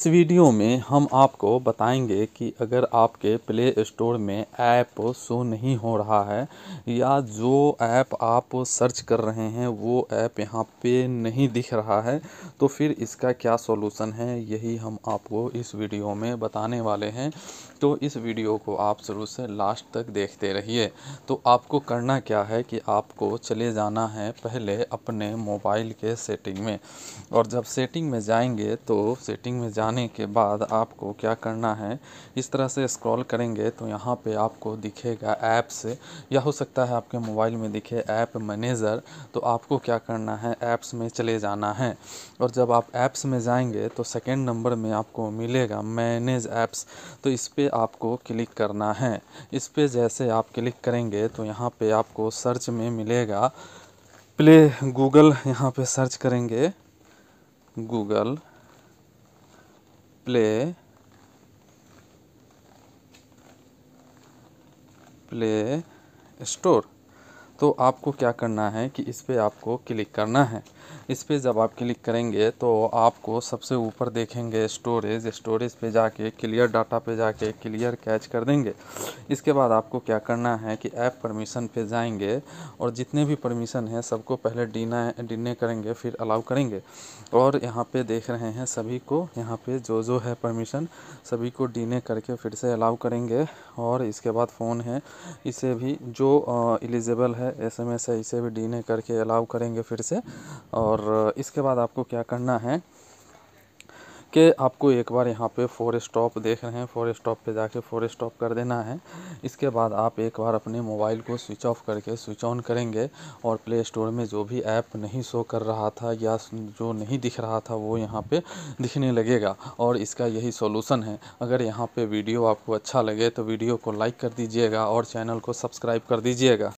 इस वीडियो में हम आपको बताएंगे कि अगर आपके प्ले स्टोर में ऐप शो नहीं हो रहा है या जो ऐप आप सर्च कर रहे हैं वो ऐप यहाँ पे नहीं दिख रहा है तो फिर इसका क्या सॉल्यूशन है यही हम आपको इस वीडियो में बताने वाले हैं तो इस वीडियो को आप शुरू से लास्ट तक देखते रहिए तो आपको करना क्या है कि आपको चले जाना है पहले अपने मोबाइल के सेटिंग में और जब सेटिंग में जाएंगे तो सेटिंग में जा आने के बाद आपको क्या करना है इस तरह से स्क्रॉल करेंगे तो यहाँ पे आपको दिखेगा ऐप्स या हो सकता है आपके मोबाइल में दिखे ऐप मैनेजर तो आपको क्या करना है ऐप्स में चले जाना है और जब आप ऐप्स में जाएंगे तो सेकेंड नंबर में आपको मिलेगा मैनेज ऐप्स तो इस पर आपको क्लिक करना है इस पर जैसे आप क्लिक करेंगे तो यहाँ पर आपको सर्च में मिलेगा प्ले गूगल यहाँ पे सर्च करेंगे गूगल play प्ले स्टोर तो आपको क्या करना है कि इस पर आपको क्लिक करना है इस पर जब आप क्लिक करेंगे तो आपको सबसे ऊपर देखेंगे स्टोरेज स्टोरेज पे जाके क्लियर डाटा पे जाके क्लियर कैच कर देंगे इसके बाद आपको क्या करना है कि ऐप परमिशन पे जाएंगे और जितने भी परमिशन हैं सबको पहले डीना डीने करेंगे फिर अलाउ करेंगे और यहाँ पे देख रहे हैं सभी को यहाँ पे जो जो है परमिशन सभी को डीने करके फिर से अलाउ करेंगे और इसके बाद फ़ोन है इसे भी जो एलिजिबल है एस है इसे भी डीने करके अलाउ करेंगे फिर से और इसके बाद आपको क्या करना है कि आपको एक बार यहाँ पे फोर स्टॉप देख रहे हैं फोर स्टॉप पे जाके फोर स्टॉप कर देना है इसके बाद आप एक बार अपने मोबाइल को स्विच ऑफ करके स्विच ऑन करेंगे और प्ले स्टोर में जो भी ऐप नहीं शो कर रहा था या जो नहीं दिख रहा था वो यहाँ पे दिखने लगेगा और इसका यही सोलूसन है अगर यहाँ पर वीडियो आपको अच्छा लगे तो वीडियो को लाइक कर दीजिएगा और चैनल को सब्सक्राइब कर दीजिएगा